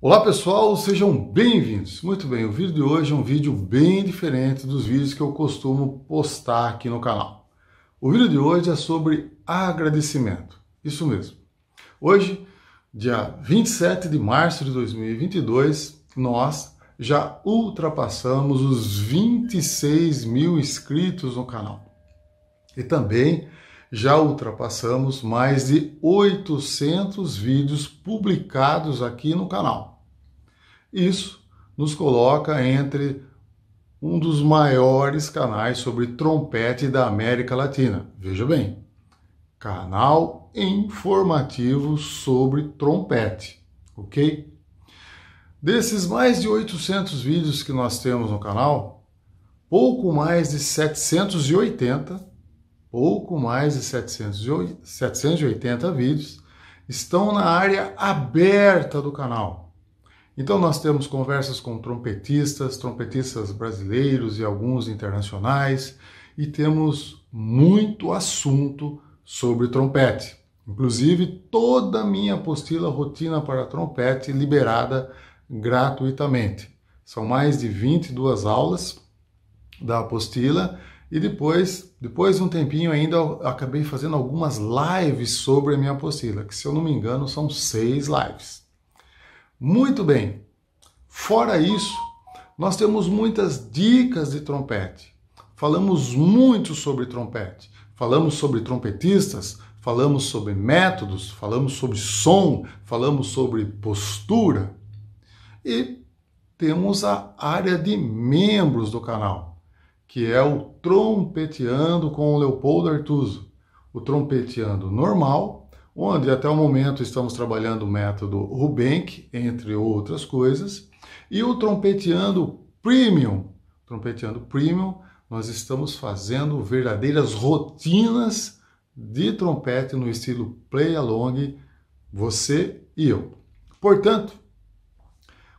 Olá pessoal, sejam bem-vindos. Muito bem, o vídeo de hoje é um vídeo bem diferente dos vídeos que eu costumo postar aqui no canal. O vídeo de hoje é sobre agradecimento. Isso mesmo. Hoje, dia 27 de março de 2022, nós já ultrapassamos os 26 mil inscritos no canal. E também já ultrapassamos mais de 800 vídeos publicados aqui no canal. Isso nos coloca entre um dos maiores canais sobre trompete da América Latina. Veja bem, canal informativo sobre trompete, ok? Desses mais de 800 vídeos que nós temos no canal, pouco mais de 780 ou com mais de 780 vídeos, estão na área aberta do canal. Então nós temos conversas com trompetistas, trompetistas brasileiros e alguns internacionais, e temos muito assunto sobre trompete. Inclusive toda a minha apostila rotina para trompete liberada gratuitamente. São mais de 22 aulas da apostila e depois, depois de um tempinho ainda, acabei fazendo algumas lives sobre a minha apostila, que se eu não me engano são seis lives. Muito bem. Fora isso, nós temos muitas dicas de trompete. Falamos muito sobre trompete. Falamos sobre trompetistas, falamos sobre métodos, falamos sobre som, falamos sobre postura. E temos a área de membros do canal que é o trompeteando com o Leopoldo Artuso. O trompeteando normal, onde até o momento estamos trabalhando o método Rubenck, entre outras coisas, e o trompeteando premium. Trompeteando premium, nós estamos fazendo verdadeiras rotinas de trompete no estilo play along, você e eu. Portanto,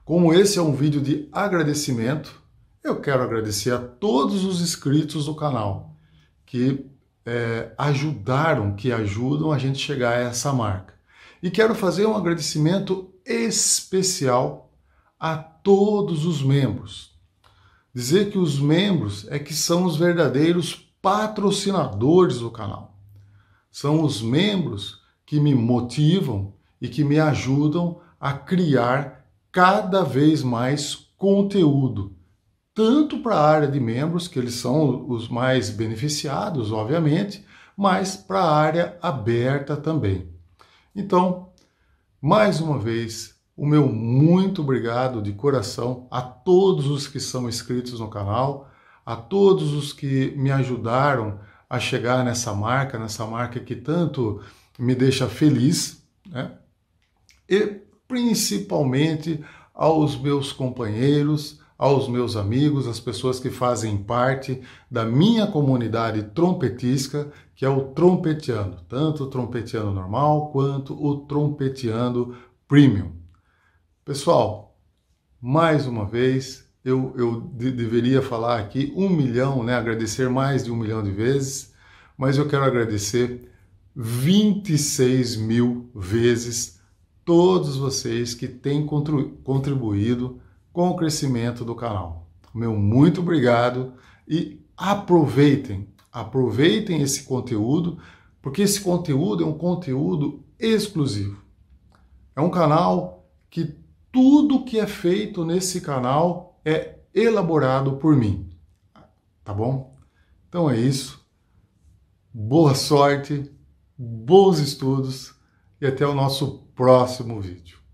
como esse é um vídeo de agradecimento, eu quero agradecer a todos os inscritos do canal que é, ajudaram, que ajudam a gente chegar a essa marca. E quero fazer um agradecimento especial a todos os membros. Dizer que os membros é que são os verdadeiros patrocinadores do canal. São os membros que me motivam e que me ajudam a criar cada vez mais conteúdo tanto para a área de membros, que eles são os mais beneficiados, obviamente, mas para a área aberta também. Então, mais uma vez, o meu muito obrigado de coração a todos os que são inscritos no canal, a todos os que me ajudaram a chegar nessa marca, nessa marca que tanto me deixa feliz, né? E principalmente aos meus companheiros, aos meus amigos, às pessoas que fazem parte da minha comunidade trompetística, que é o trompeteando, tanto o trompeteando normal quanto o trompeteando premium. Pessoal, mais uma vez, eu, eu de deveria falar aqui um milhão, né, agradecer mais de um milhão de vezes, mas eu quero agradecer 26 mil vezes todos vocês que têm contribuído com o crescimento do canal. Meu muito obrigado e aproveitem, aproveitem esse conteúdo, porque esse conteúdo é um conteúdo exclusivo. É um canal que tudo que é feito nesse canal é elaborado por mim. Tá bom? Então é isso. Boa sorte, bons estudos e até o nosso próximo vídeo.